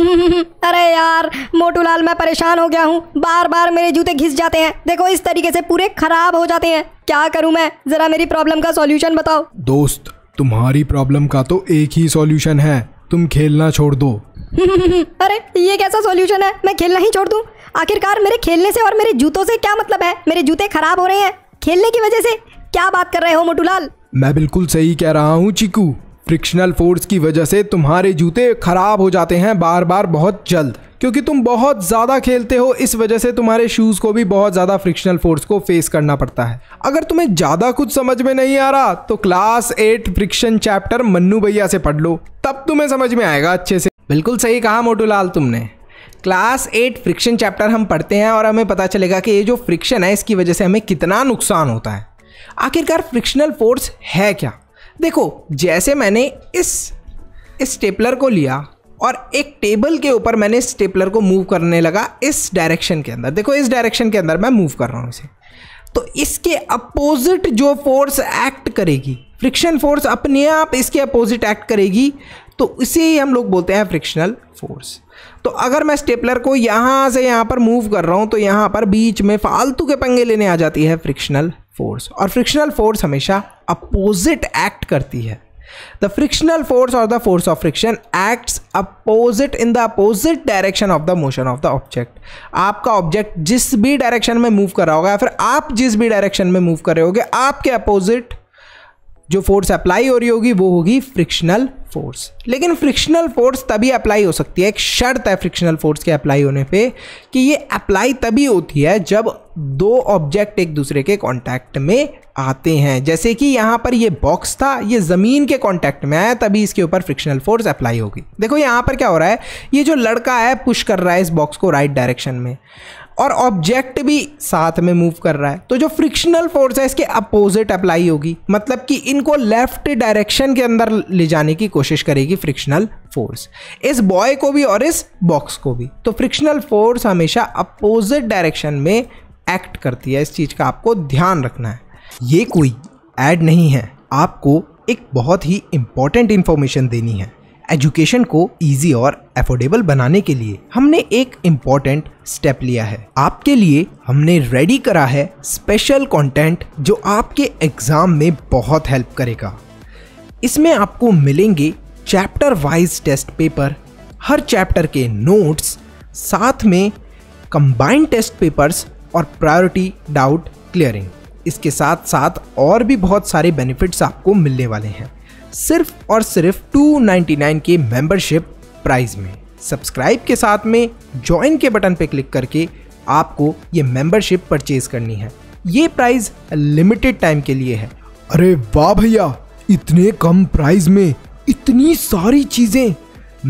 अरे यार मोटूलाल मैं परेशान हो गया हूँ बार बार मेरे जूते घिस जाते हैं देखो इस तरीके से पूरे खराब हो जाते हैं क्या करूँ मैं जरा मेरी प्रॉब्लम का सॉल्यूशन बताओ दोस्त तुम्हारी प्रॉब्लम का तो एक ही सॉल्यूशन है तुम खेलना छोड़ दो अरे ये कैसा सॉल्यूशन है मैं खेलना ही छोड़ दूँ आखिरकार मेरे खेलने से और मेरे जूतों से क्या मतलब है मेरे जूते खराब हो रहे हैं खेलने की वजह से क्या बात कर रहे हो मोटूलाल मैं बिल्कुल सही कह रहा हूँ चिकू फ्रिक्शनल फोर्स की वजह से तुम्हारे जूते खराब हो जाते हैं बार बार बहुत जल्द क्योंकि तुम बहुत ज़्यादा खेलते हो इस वजह से तुम्हारे शूज़ को भी बहुत ज़्यादा फ्रिक्शनल फोर्स को फेस करना पड़ता है अगर तुम्हें ज़्यादा कुछ समझ में नहीं आ रहा तो class eight friction chapter Mannu भैया से पढ़ लो तब तुम्हें समझ में आएगा अच्छे से बिल्कुल सही कहा मोटूलाल तुमने क्लास एट फ्रिक्शन चैप्टर हम पढ़ते हैं और हमें पता चलेगा कि ये जो फ्रिक्शन है इसकी वजह से हमें कितना नुकसान होता है आखिरकार फ्रिक्शनल फोर्स है क्या देखो जैसे मैंने इस स्टेपलर को लिया और एक टेबल के ऊपर मैंने इस स्टेपलर को मूव करने लगा इस डायरेक्शन के अंदर देखो इस डायरेक्शन के अंदर मैं मूव कर रहा हूँ इसे तो इसके अपोजिट जो फोर्स एक्ट करेगी फ्रिक्शन फोर्स अपने आप इसके अपोजिट एक्ट करेगी तो इसे ही हम लोग बोलते हैं फ्रिक्शनल फोर्स तो अगर मैं स्टेपलर को यहाँ से यहाँ पर मूव कर रहा हूँ तो यहाँ पर बीच में फालतू के पंगे लेने आ जाती है फ्रिक्शनल फोर्स और फ्रिक्शनल फोर्स हमेशा अपोजिट एक्ट करती है द फ्रिक्शनल फोर्स और the force of friction acts opposite in the opposite direction of the motion of the object आपका ऑब्जेक्ट जिस भी डायरेक्शन में मूव कर रहा होगा या फिर आप जिस भी डायरेक्शन में मूव कर रहे होगे आपके अपोजिट जो फोर्स अप्लाई हो रही होगी वो होगी फ्रिक्शनल फोर्स लेकिन फ्रिक्शनल फोर्स तभी अप्लाई हो सकती है एक शर्त है फ्रिक्शनल फोर्स के अप्लाई होने पे कि ये अप्लाई तभी होती है जब दो ऑब्जेक्ट एक दूसरे के कांटेक्ट में आते हैं जैसे कि यहाँ पर ये बॉक्स था ये ज़मीन के कांटेक्ट में आया तभी इसके ऊपर फ्रिक्शनल फोर्स अप्लाई होगी देखो यहाँ पर क्या हो रहा है ये जो लड़का है पुश कर रहा है इस बॉक्स को राइट डायरेक्शन में और ऑब्जेक्ट भी साथ में मूव कर रहा है तो जो फ्रिक्शनल फोर्स है इसके अपोजिट अप्लाई होगी मतलब कि इनको लेफ्ट डायरेक्शन के अंदर ले जाने की कोशिश करेगी फ्रिक्शनल फोर्स इस बॉय को भी और इस बॉक्स को भी तो फ्रिक्शनल फोर्स हमेशा अपोजिट डायरेक्शन में एक्ट करती है इस चीज़ का आपको ध्यान रखना है ये कोई ऐड नहीं है आपको एक बहुत ही इम्पॉर्टेंट इन्फॉर्मेशन देनी है एजुकेशन को इजी और एफोर्डेबल बनाने के लिए हमने एक इम्पॉर्टेंट स्टेप लिया है आपके लिए हमने रेडी करा है स्पेशल कंटेंट जो आपके एग्ज़ाम में बहुत हेल्प करेगा इसमें आपको मिलेंगे चैप्टर वाइज टेस्ट पेपर हर चैप्टर के नोट्स साथ में कंबाइंड टेस्ट पेपर्स और प्रायोरिटी डाउट क्लियरिंग इसके साथ साथ और भी बहुत सारे बेनिफिट्स आपको मिलने वाले हैं सिर्फ और सिर्फ 299 के मेंबरशिप प्राइस में सब्सक्राइब के साथ में ज्वाइन के बटन पर क्लिक करके आपको ये मेंबरशिप परचेज करनी है ये प्राइस लिमिटेड टाइम के लिए है अरे वाह भैया इतने कम प्राइस में इतनी सारी चीज़ें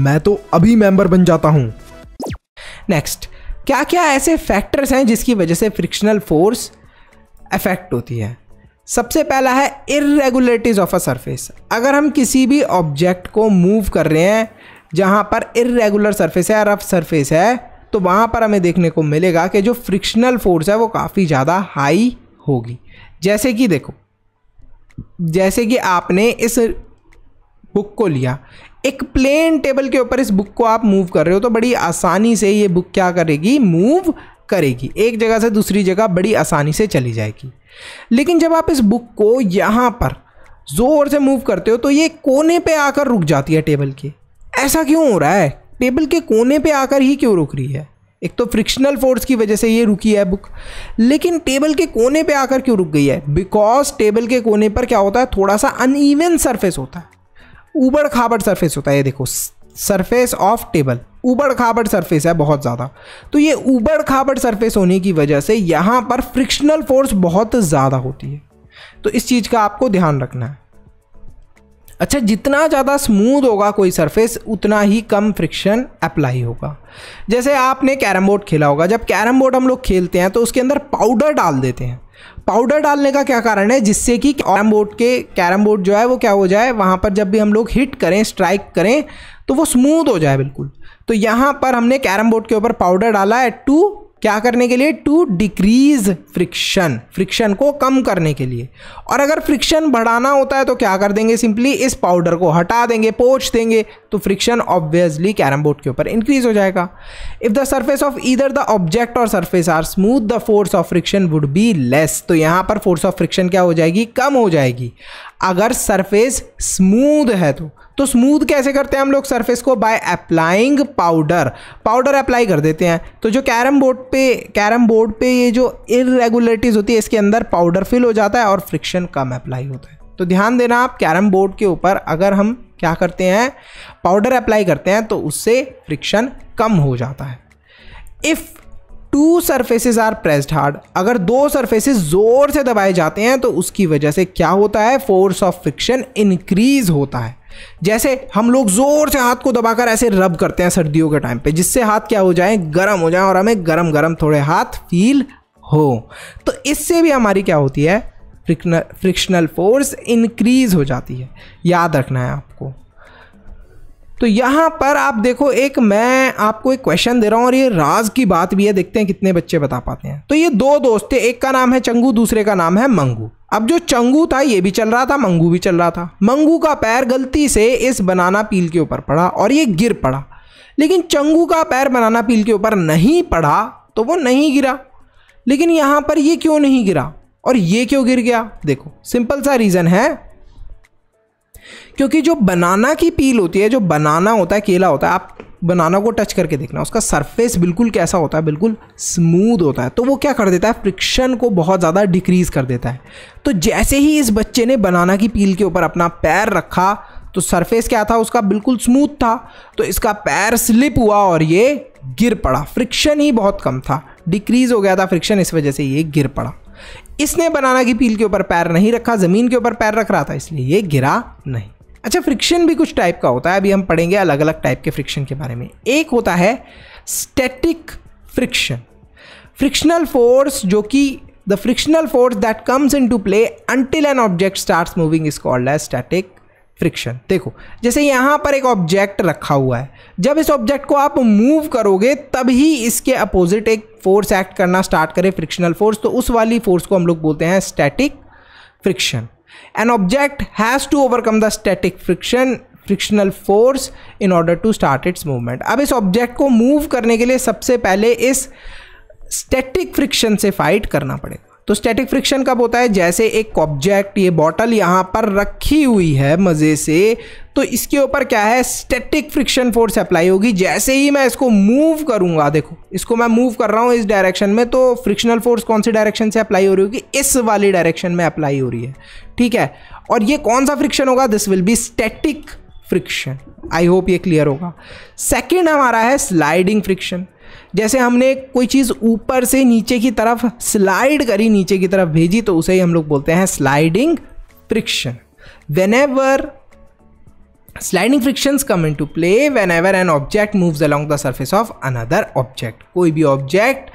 मैं तो अभी मेंबर बन जाता हूँ नेक्स्ट क्या क्या ऐसे फैक्टर्स हैं जिसकी वजह से फ्रिक्शनल फोर्स अफेक्ट होती है सबसे पहला है इरेगुलरिटीज़ ऑफ अ सरफेस अगर हम किसी भी ऑब्जेक्ट को मूव कर रहे हैं जहाँ पर इरेगुलर सरफेस है रफ सरफेस है तो वहाँ पर हमें देखने को मिलेगा कि जो फ्रिक्शनल फोर्स है वो काफ़ी ज़्यादा हाई होगी जैसे कि देखो जैसे कि आपने इस बुक को लिया एक प्लेन टेबल के ऊपर इस बुक को आप मूव कर रहे हो तो बड़ी आसानी से ये बुक क्या करेगी मूव करेगी एक जगह से दूसरी जगह बड़ी आसानी से चली जाएगी लेकिन जब आप इस बुक को यहाँ पर ज़ोर से मूव करते हो तो ये कोने पे आकर रुक जाती है टेबल के ऐसा क्यों हो रहा है टेबल के कोने पे आकर ही क्यों रुक रही है एक तो फ्रिक्शनल फोर्स की वजह से ये रुकी है बुक लेकिन टेबल के कोने पे आकर क्यों रुक गई है बिकॉज टेबल के कोने पर क्या होता है थोड़ा सा अनइवन सरफेस होता है उबड़ खाबड़ सरफेस होता है ये देखो सरफेस ऑफ टेबल उबड़ खाबड़ सरफेस है बहुत ज़्यादा तो ये उबड़ खाबड़ सरफेस होने की वजह से यहाँ पर फ्रिक्शनल फोर्स बहुत ज़्यादा होती है तो इस चीज़ का आपको ध्यान रखना है अच्छा जितना ज़्यादा स्मूथ होगा कोई सरफेस उतना ही कम फ्रिक्शन अप्लाई होगा जैसे आपने कैरम बोर्ड खेला होगा जब कैरम बोर्ड हम लोग खेलते हैं तो उसके अंदर पाउडर डाल देते हैं पाउडर डालने का क्या कारण है जिससे कि कैरम बोर्ड के कैरम बोर्ड जो है वो क्या हो जाए वहाँ पर जब भी हम लोग हिट करें स्ट्राइक करें तो वो स्मूथ हो जाए बिल्कुल तो यहाँ पर हमने कैरम बोर्ड के ऊपर पाउडर डाला है टू क्या करने के लिए टू डिक्रीज फ्रिक्शन फ्रिक्शन को कम करने के लिए और अगर फ्रिक्शन बढ़ाना होता है तो क्या कर देंगे सिंपली इस पाउडर को हटा देंगे पोच देंगे तो फ्रिक्शन ऑब्वियसली कैरम बोर्ड के ऊपर इंक्रीज हो जाएगा इफ़ द सर्फेस ऑफ इधर द ऑब्जेक्ट और surface are smooth the force of friction would be less तो यहाँ पर फोर्स ऑफ फ्रिक्शन क्या हो जाएगी कम हो जाएगी अगर सरफेस स्मूद है तो तो स्मूथ कैसे करते हैं हम लोग सरफेस को by applying powder powder apply कर देते हैं तो जो कैरम बोर्ड पे कैरम बोर्ड पे ये जो इरेगुलरिटीज़ होती है इसके अंदर पाउडर फिल हो जाता है और फ्रिक्शन कम अप्लाई होता है तो ध्यान देना आप कैरम बोर्ड के ऊपर अगर हम क्या करते हैं पाउडर अप्लाई करते हैं तो उससे फ्रिक्शन कम हो जाता है if two surfaces are pressed hard अगर दो सरफेसेस जोर से दबाए जाते हैं तो उसकी वजह से क्या होता है फोर्स ऑफ फ्रिक्शन इंक्रीज होता है जैसे हम लोग ज़ोर से हाथ को दबाकर ऐसे रब करते हैं सर्दियों के टाइम पे जिससे हाथ क्या हो जाए गर्म हो जाए और हमें गर्म गर्म थोड़े हाथ फील हो तो इससे भी हमारी क्या होती है फ्रिक्शनल फोर्स इंक्रीज हो जाती है याद रखना है आपको तो यहाँ पर आप देखो एक मैं आपको एक क्वेश्चन दे रहा हूँ और ये राज की बात भी है देखते हैं कितने बच्चे बता पाते हैं तो ये दो दोस्त थे एक का नाम है चंगू दूसरे का नाम है मंगू अब जो चंगू था ये भी चल रहा था मंगू भी चल रहा था मंगू का पैर गलती से इस बनाना पील के ऊपर पड़ा और ये गिर पड़ा लेकिन चंगू का पैर बनाना पील के ऊपर नहीं पड़ा तो वो नहीं गिरा लेकिन यहाँ पर ये क्यों नहीं गिरा और ये क्यों गिर गया देखो सिंपल सा रीज़न है क्योंकि जो बनाना की पील होती है जो बनाना होता है केला होता है आप बनाना को टच करके देखना उसका सरफेस बिल्कुल कैसा होता है बिल्कुल स्मूद होता है तो वो क्या कर देता है फ्रिक्शन को बहुत ज़्यादा डिक्रीज़ कर देता है तो जैसे ही इस बच्चे ने बनाना की पील के ऊपर अपना पैर रखा तो सरफेस क्या था उसका बिल्कुल स्मूथ था तो इसका पैर स्लिप हुआ और ये गिर पड़ा फ्रिक्शन ही बहुत कम था डिक्रीज़ हो गया था फ्रिक्शन इस वजह से ये गिर पड़ा इसने बनाना की पील के ऊपर पैर नहीं रखा ज़मीन के ऊपर पैर रख रहा था इसलिए ये गिरा नहीं अच्छा फ्रिक्शन भी कुछ टाइप का होता है अभी हम पढ़ेंगे अलग अलग टाइप के फ्रिक्शन के बारे में एक होता है स्टैटिक फ्रिक्शन फ्रिक्शनल फोर्स जो कि the frictional force that comes into play until an object start moving is called as static friction देखो जैसे यहाँ पर एक ऑब्जेक्ट रखा हुआ है जब इस ऑब्जेक्ट को आप मूव करोगे तभी इसके अपोजिट एक फोर्स एक्ट करना स्टार्ट करे फ्रिक्शनल फोर्स तो उस वाली फोर्स को हम लोग बोलते हैं static friction An object has to overcome the static friction frictional force in order to start its movement अब इस ऑब्जेक्ट को मूव करने के लिए सबसे पहले इस स्टेटिक फ्रिक्शन से फाइट करना पड़ेगा तो स्टैटिक फ्रिक्शन कब होता है जैसे एक ऑब्जेक्ट ये बॉटल यहाँ पर रखी हुई है मज़े से तो इसके ऊपर क्या है स्टैटिक फ्रिक्शन फोर्स अप्लाई होगी जैसे ही मैं इसको मूव करूँगा देखो इसको मैं मूव कर रहा हूँ इस डायरेक्शन में तो फ्रिक्शनल फोर्स कौन सी डायरेक्शन से अप्लाई हो रही होगी इस वाली डायरेक्शन में अप्लाई हो रही है ठीक है और ये कौन सा फ्रिक्शन होगा this will be static friction I hope ये क्लियर होगा सेकेंड हमारा है स्लाइडिंग फ्रिक्शन जैसे हमने कोई चीज़ ऊपर से नीचे की तरफ स्लाइड करी नीचे की तरफ भेजी तो उसे ही हम लोग बोलते हैं sliding friction whenever sliding friction come into play whenever an object move along the surface of another object कोई भी ऑब्जेक्ट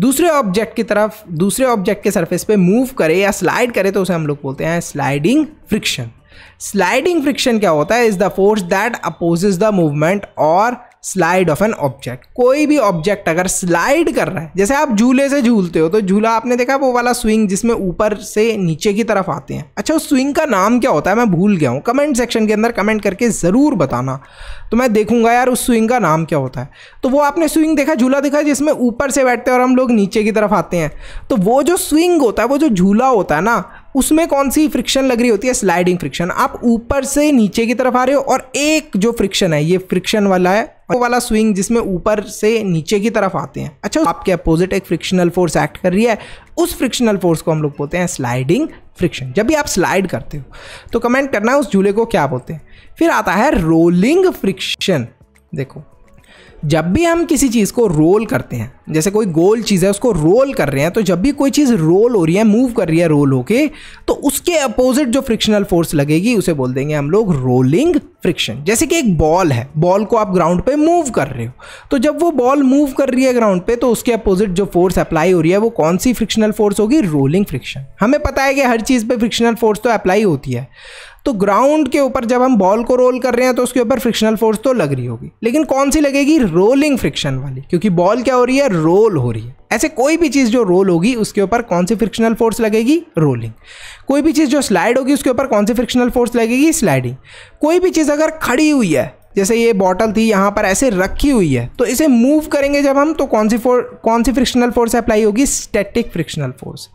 दूसरे ऑब्जेक्ट की तरफ दूसरे ऑब्जेक्ट के सर्फेस पे मूव करे या स्लाइड करे तो उसे हम लोग बोलते हैं स्लाइडिंग फ्रिक्शन स्लाइडिंग फ्रिक्शन क्या होता है is the force that opposes the movement और स्लाइड ऑफ एन ऑब्जेक्ट कोई भी ऑब्जेक्ट अगर स्लाइड कर रहा है जैसे आप झूले से झूलते हो तो झूला आपने देखा वो वाला स्विंग जिसमें ऊपर से नीचे की तरफ आते हैं अच्छा उस स्विंग का नाम क्या होता है मैं भूल गया हूँ कमेंट सेक्शन के अंदर कमेंट करके ज़रूर बताना तो मैं देखूंगा यार उस स्विंग का नाम क्या होता है तो वो आपने स्विंग देखा झूला देखा जिसमें ऊपर से बैठते हैं और हम लोग नीचे की तरफ आते हैं तो वो जो स्विंग होता है वो जो झूला होता है ना उसमें कौन सी फ्रिक्शन लग रही होती है स्लाइडिंग फ्रिक्शन आप ऊपर से नीचे की तरफ आ रहे हो और एक जो फ्रिक्शन है ये फ्रिक्शन वाला है वो वाला स्विंग जिसमें ऊपर से नीचे की तरफ आते हैं अच्छा आपके अपोजिट एक फ्रिक्शनल फोर्स एक्ट कर रही है उस फ्रिक्शनल फोर्स को हम लोग बोलते हैं स्लाइडिंग फ्रिक्शन जब भी आप स्लाइड करते हो तो कमेंट करना है उस झूले को क्या बोलते हैं फिर आता है रोलिंग फ्रिक्शन देखो जब भी हम किसी चीज़ को रोल करते हैं जैसे कोई गोल चीज़ है उसको रोल कर रहे हैं तो जब भी कोई चीज़ रोल हो रही है मूव कर रही है रोल होके तो उसके अपोजिट जो फ्रिक्शनल फोर्स लगेगी उसे बोल देंगे हम लोग रोलिंग फ्रिक्शन जैसे कि एक बॉल है बॉल को आप ग्राउंड पे मूव कर रहे हो तो जब वो बॉल मूव कर रही है ग्राउंड पे तो उसके अपोजिट जो फोर्स अप्लाई हो रही है वो कौन सी फ्रिक्शनल फोर्स होगी रोलिंग फ्रिक्शन हमें पता है कि हर चीज़ पर फ्रिक्शनल फोर्स तो अप्लाई होती है तो ग्राउंड के ऊपर जब हम बॉल को रोल कर रहे हैं तो उसके ऊपर फ्रिक्शनल फोर्स तो लग रही होगी लेकिन कौन सी लगेगी रोलिंग फ्रिक्शन वाली क्योंकि बॉल क्या हो रही है रोल हो रही है ऐसे कोई भी चीज़ जो रोल होगी उसके ऊपर कौन सी फ्रिक्शनल फोर्स लगेगी रोलिंग कोई भी चीज़ जो स्लाइड होगी उसके ऊपर कौन सी फ्रिक्शनल फोर्स लगेगी स्लाइडिंग कोई भी चीज़ अगर खड़ी हुई है जैसे ये बॉटल थी यहाँ पर ऐसे रखी हुई है तो इसे मूव करेंगे जब हम तो कौन सी फोर कौन सी फ्रिक्शनल फोर्स अप्लाई होगी स्टैटिक फ्रिक्शनल फोर्स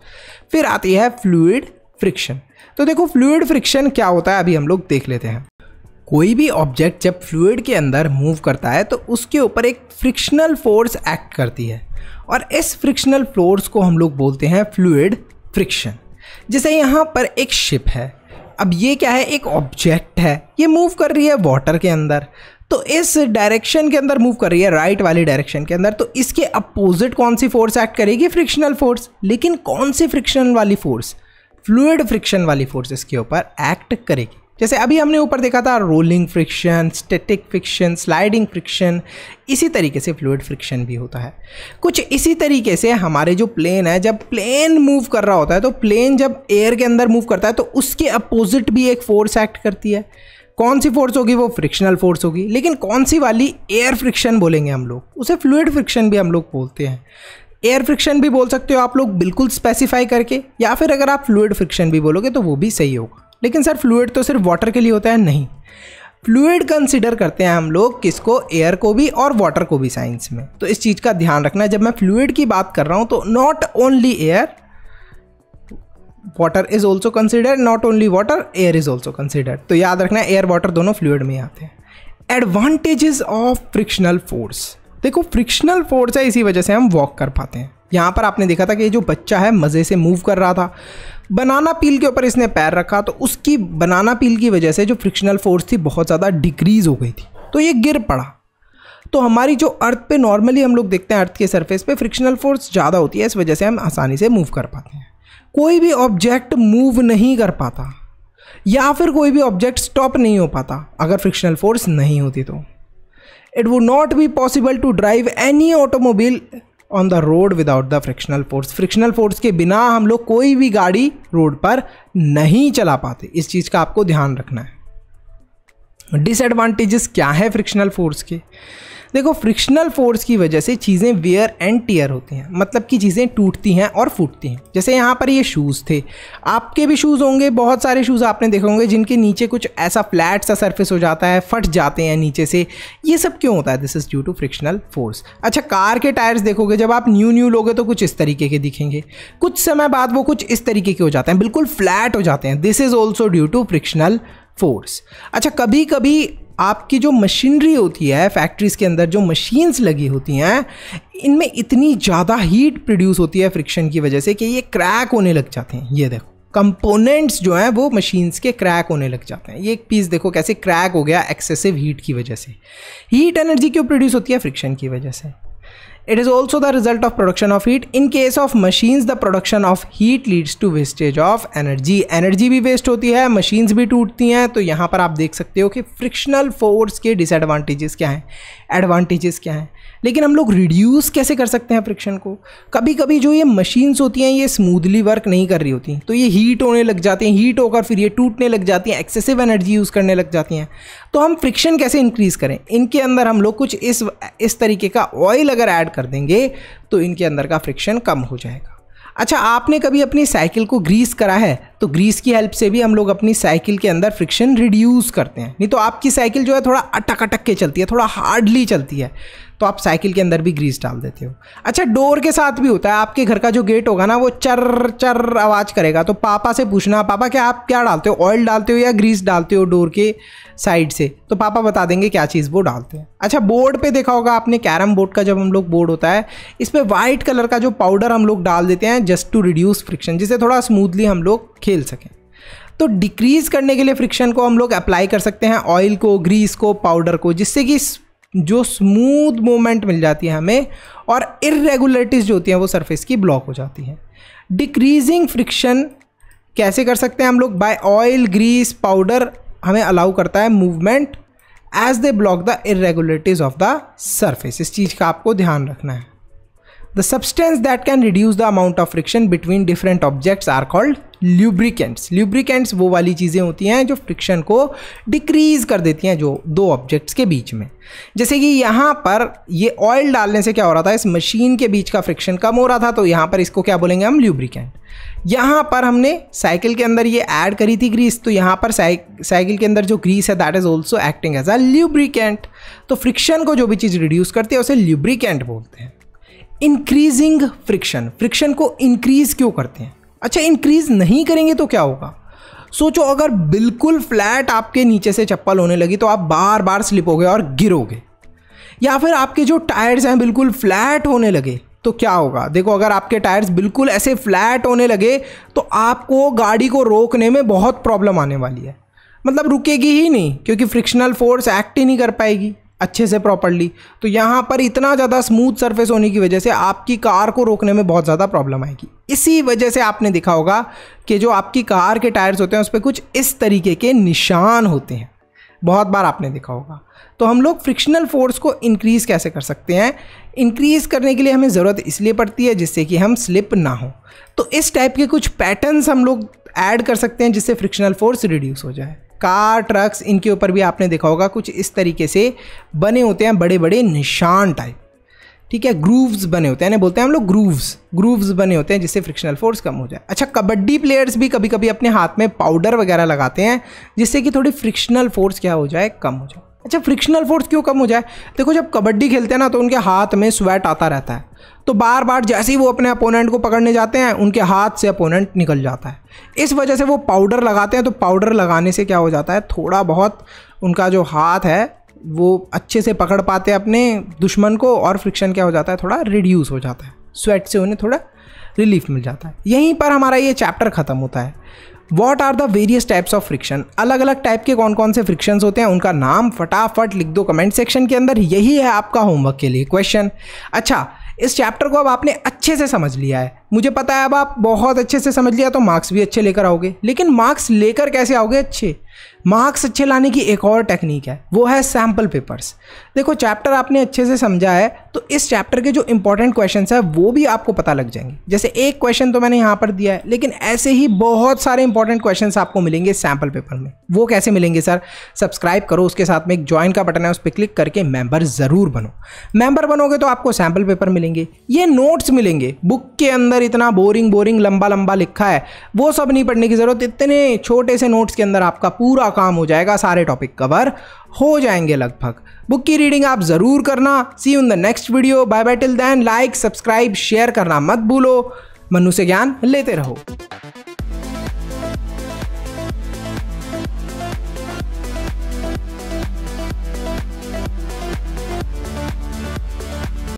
फिर आती है फ्लूड फ्रिक्शन तो देखो फ्लूड फ्रिक्शन क्या होता है अभी हम लोग देख लेते हैं कोई भी ऑब्जेक्ट जब फ्लूड के अंदर मूव करता है तो उसके ऊपर एक फ्रिक्शनल फोर्स एक्ट करती है और इस फ्रिक्शनल फोर्स को हम लोग बोलते हैं फ्लूड फ्रिक्शन जैसे यहाँ पर एक शिप है अब ये क्या है एक ऑब्जेक्ट है ये मूव कर रही है वाटर के अंदर तो इस डायरेक्शन के अंदर मूव कर रही है राइट वाली डायरेक्शन के अंदर तो इसके अपोजिट कौन सी फोर्स एक्ट करेगी फ्रिक्शनल फोर्स लेकिन कौन सी फ्रिक्शन वाली फोर्स फ्लूड फ्रिक्शन वाली फोर्सेस के ऊपर एक्ट करेगी जैसे अभी हमने ऊपर देखा था rolling friction static friction sliding friction इसी तरीके से फ्लूड फ्रिक्शन भी होता है कुछ इसी तरीके से हमारे जो प्लेन है जब प्लेन मूव कर रहा होता है तो प्लेन जब एयर के अंदर मूव करता है तो उसके अपोजिट भी एक फोर्स एक्ट करती है कौन सी फोर्स होगी वो फ्रिक्शनल फोर्स होगी लेकिन कौन सी वाली एयर फ्रिक्शन बोलेंगे हम लोग उसे फ्लूड फ्रिक्शन भी हम लोग बोलते हैं एयर फ्रिक्शन भी बोल सकते हो आप लोग बिल्कुल स्पेसिफाई करके या फिर अगर आप फ्लूड फ्रिक्शन भी बोलोगे तो वो भी सही होगा लेकिन सर फ्लूड तो सिर्फ वाटर के लिए होता है नहीं फ्लूड कंसिडर करते हैं हम लोग किसको एयर को भी और वाटर को भी साइंस में तो इस चीज़ का ध्यान रखना जब मैं फ्लूड की बात कर रहा हूँ तो not only air water is also consider not only water air is also consider तो याद रखना एयर वाटर दोनों फ्लूड में आते हैं एडवांटेजेस ऑफ फ्रिक्शनल फोर्स देखो फ्रिक्शनल फोर्स है इसी वजह से हम वॉक कर पाते हैं यहाँ पर आपने देखा था कि ये जो बच्चा है मज़े से मूव कर रहा था बनाना पील के ऊपर इसने पैर रखा तो उसकी बनाना पील की वजह से जो फ्रिक्शनल फोर्स थी बहुत ज़्यादा डिक्रीज़ हो गई थी तो ये गिर पड़ा तो हमारी जो अर्थ पे नॉर्मली हम लोग देखते हैं अर्थ के सरफेस पे फ्रिक्शनल फोर्स ज़्यादा होती है इस वजह से हम आसानी से मूव कर पाते हैं कोई भी ऑब्जेक्ट मूव नहीं कर पाता या फिर कोई भी ऑब्जेक्ट स्टॉप नहीं हो पाता अगर फ्रिक्शनल फोर्स नहीं होती तो it would not be possible to drive any automobile on the road without the frictional force frictional force के बिना हम लोग कोई भी गाड़ी रोड पर नहीं चला पाते इस चीज़ का आपको ध्यान रखना है डिसएडवांटेजेस क्या है फ्रिक्शनल फोर्स के देखो फ्रिक्शनल फोर्स की वजह से चीज़ें वेयर एंड टीयर होती हैं मतलब कि चीज़ें टूटती हैं और फूटती हैं जैसे यहाँ पर ये शूज़ थे आपके भी शूज़ होंगे बहुत सारे शूज़ आपने देखे होंगे जिनके नीचे कुछ ऐसा फ्लैट सा सरफेस हो जाता है फट जाते हैं नीचे से ये सब क्यों होता है this is due to frictional force अच्छा कार के टायर्स देखोगे जब आप न्यू न्यू लोगे तो कुछ इस तरीके के दिखेंगे कुछ समय बाद वो कुछ इस तरीके के हो जाते हैं बिल्कुल फ्लैट हो जाते हैं this is also due to frictional force अच्छा कभी कभी आपकी जो मशीनरी होती है फैक्ट्रीज़ के अंदर जो मशीन्स लगी होती हैं इनमें इतनी ज़्यादा हीट प्रोड्यूस होती है फ्रिक्शन की वजह से कि ये क्रैक होने लग जाते हैं ये देखो कंपोनेंट्स जो हैं वो मशीन्स के क्रैक होने लग जाते हैं ये एक पीस देखो कैसे क्रैक हो गया एक्सेसिव हीट की वजह से हीट एनर्जी क्यों प्रोड्यूस होती है फ्रिक्शन की वजह से it is also the result of production of heat in case of machines the production of heat leads to wastage of energy energy भी वेस्ट होती है मशीन्स भी टूटती हैं तो यहाँ पर आप देख सकते हो कि फ्रिक्शनल फोर्स के डिसएडवांटेजेस क्या हैं एडवांटेजेस क्या हैं लेकिन हम लोग रिड्यूस कैसे कर सकते हैं फ्रिक्शन को कभी कभी जो ये मशीन्स होती हैं ये स्मूदली वर्क नहीं कर रही होती तो ये हीट होने लग जाते हैं हीट होकर फिर ये टूटने लग जाती हैं एक्सेसिव एनर्जी यूज़ करने लग जाती हैं तो हम फ्रिक्शन कैसे इंक्रीज़ करें इनके अंदर हम लोग कुछ इस इस तरीके का ऑयल अगर ऐड कर देंगे तो इनके अंदर का फ्रिक्शन कम हो जाएगा अच्छा आपने कभी अपनी साइकिल को ग्रीस करा है तो ग्रीस की हेल्प से भी हम लोग अपनी साइकिल के अंदर फ्रिक्शन रिड्यूस करते हैं नहीं तो आपकी साइकिल जो है थोड़ा अटक अटक के चलती है थोड़ा हार्डली चलती है तो आप साइकिल के अंदर भी ग्रीस डाल देते हो अच्छा डोर के साथ भी होता है आपके घर का जो गेट होगा ना वो चर चर आवाज़ करेगा तो पापा से पूछना पापा क्या आप क्या डालते हो ऑयल डालते हो या ग्रीस डालते हो डोर के साइड से तो पापा बता देंगे क्या चीज़ वो डालते हैं अच्छा बोर्ड पे देखा होगा आपने कैरम बोर्ड का जब हम लोग बोर्ड होता है इस पर वाइट कलर का जो पाउडर हम लोग डाल देते हैं जस्ट टू रिड्यूस फ्रिक्शन जिसे थोड़ा स्मूथली हम लोग खेल सकें तो डिक्रीज़ करने के लिए फ्रिक्शन को हम लोग अप्लाई कर सकते हैं ऑयल को ग्रीस को पाउडर को जिससे कि जो स्मूथ मूवमेंट मिल जाती है हमें और इरेगुलरिटीज़ जो होती हैं वो सरफेस की ब्लॉक हो जाती हैं डिक्रीजिंग फ्रिक्शन कैसे कर सकते हैं हम लोग बाय ऑयल ग्रीस पाउडर हमें अलाउ करता है movement as they block the irregularities of the surface इस चीज़ का आपको ध्यान रखना है The substance that can reduce the amount of friction between different objects are called lubricants. Lubricants वो वाली चीज़ें होती हैं जो फ्रिक्शन को डिक्रीज कर देती हैं जो दो ऑब्जेक्ट्स के बीच में जैसे कि यहाँ पर ये ऑयल डालने से क्या हो रहा था इस मशीन के बीच का फ्रिक्शन कम हो रहा था तो यहाँ पर इसको क्या बोलेंगे हम ल्यूब्रिकेंट यहाँ पर हमने साइकिल के अंदर ये ऐड करी थी ग्रीस तो यहाँ पर साइकिल के अंदर जो ग्रीस है that is also acting as a lubricant तो फ्रिक्शन को जो भी चीज़ रिड्यूस करती है उसे ल्यूब्रिकेंट बोलते हैं इंक्रीजिंग फ्रिक्शन फ्रिक्शन को इंक्रीज क्यों करते हैं अच्छा इंक्रीज नहीं करेंगे तो क्या होगा सोचो अगर बिल्कुल फ्लैट आपके नीचे से चप्पल होने लगी तो आप बार बार स्लिप हो गए और गिरोगे या फिर आपके जो टायर्स हैं बिल्कुल फ्लैट होने लगे तो क्या होगा देखो अगर आपके टायर्स बिल्कुल ऐसे फ्लैट होने लगे तो आपको गाड़ी को रोकने में बहुत प्रॉब्लम आने वाली है मतलब रुकेगी ही नहीं क्योंकि फ्रिक्शनल फोर्स एक्ट ही नहीं कर पाएगी अच्छे से प्रॉपरली तो यहाँ पर इतना ज़्यादा स्मूथ सरफेस होने की वजह से आपकी कार को रोकने में बहुत ज़्यादा प्रॉब्लम आएगी इसी वजह से आपने देखा होगा कि जो आपकी कार के टायर्स होते हैं उस पर कुछ इस तरीके के निशान होते हैं बहुत बार आपने देखा होगा तो हम लोग फ्रिक्शनल फोर्स को इंक्रीज़ कैसे कर सकते हैं इंक्रीज़ करने के लिए हमें ज़रूरत इसलिए पड़ती है जिससे कि हम स्लिप ना हो तो इस टाइप के कुछ पैटर्न्स हम लोग ऐड कर सकते हैं जिससे फ्रिक्शनल फोर्स रिड्यूस हो जाए कार ट्रक्स इनके ऊपर भी आपने देखा होगा कुछ इस तरीके से बने होते हैं बड़े बड़े निशान टाइप ठीक है ग्रूव्स बने होते हैं ना बोलते हैं हम लोग ग्रूव्स ग्रूव्स बने होते हैं जिससे फ्रिक्शनल फोर्स कम हो जाए अच्छा कबड्डी प्लेयर्स भी कभी कभी अपने हाथ में पाउडर वगैरह लगाते हैं जिससे कि थोड़ी फ्रिक्शनल फोर्स क्या हो जाए कम हो जाए अच्छा फ्रिक्शनल फोर्स क्यों कम हो जाए देखो जब कबड्डी खेलते हैं ना तो उनके हाथ में स्वेट आता रहता है तो बार बार जैसे ही वो अपने अपोनेंट को पकड़ने जाते हैं उनके हाथ से अपोनेंट निकल जाता है इस वजह से वो पाउडर लगाते हैं तो पाउडर लगाने से क्या हो जाता है थोड़ा बहुत उनका जो हाथ है वो अच्छे से पकड़ पाते हैं अपने दुश्मन को और फ्रिक्शन क्या हो जाता है थोड़ा रिड्यूस हो जाता है स्वेट से उन्हें थोड़ा रिलीफ मिल जाता है यहीं पर हमारा ये चैप्टर ख़त्म होता है what are the various types of friction अलग अलग टाइप के कौन कौन से फ्रिक्शंस होते हैं उनका नाम फटाफट लिख दो कमेंट सेक्शन के अंदर यही है आपका होमवर्क के लिए क्वेश्चन अच्छा इस चैप्टर को अब आपने अच्छे से समझ लिया है मुझे पता है अब आप बहुत अच्छे से समझ लिया तो मार्क्स भी अच्छे लेकर आओगे लेकिन मार्क्स लेकर कैसे आओगे अच्छे मार्क्स अच्छे लाने की एक और टेक्निक है वो है सैम्पल पेपर्स देखो चैप्टर आपने अच्छे से समझा है तो इस चैप्टर के जो इंपॉर्टेंट क्वेश्चन है वो भी आपको पता लग जाएंगे जैसे एक क्वेश्चन तो मैंने यहाँ पर दिया है लेकिन ऐसे ही बहुत सारे इंपॉर्टेंट क्वेश्चन आपको मिलेंगे सैम्पल पेपर में वो कैसे मिलेंगे सर सब्सक्राइब करो उसके साथ में एक ज्वाइन का बटन है उस पर क्लिक करके मेंबर ज़रूर बनो मेंबर बनोगे तो आपको सैम्पल पेपर मिलेंगे ये नोट्स मिलेंगे बुक के अंदर इतना बोरिंग बोरिंग लंबा लंबा लिखा है वो सब नहीं पढ़ने की ज़रूरत इतने छोटे से नोट्स के अंदर आपका पूरा काम हो जाएगा सारे टॉपिक कवर हो जाएंगे लगभग बुक की रीडिंग आप ज़रूर करना see in the next video bye bye till then like subscribe share करना मत भूलो मनु से ज्ञान लेते रहो